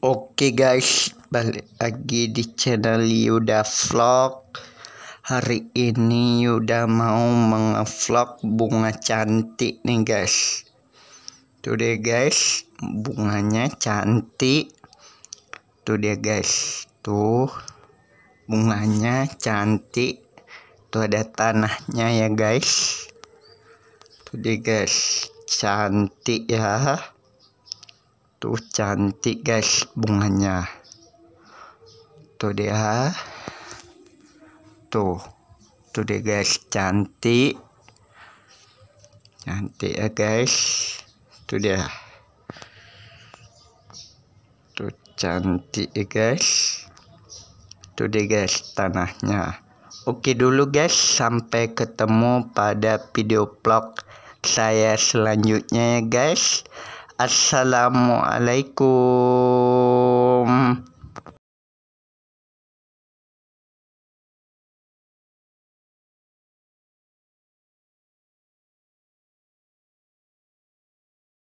Oke guys, balik lagi di channel Yuda Vlog. Hari ini Yuda mau mengevlog bunga cantik nih guys. Tuh deh guys, bunganya cantik. Tuh deh guys, tuh bunganya cantik. Tuh ada tanahnya ya guys. Tuh deh guys, cantik ya. Tuh cantik guys bunganya. Tuh dia. Tuh. Tuh dia guys cantik. Cantik ya guys. Tuh dia. Tuh cantik ya guys. Tuh dia guys tanahnya. Oke dulu guys, sampai ketemu pada video vlog saya selanjutnya ya guys. Assalamualaikum.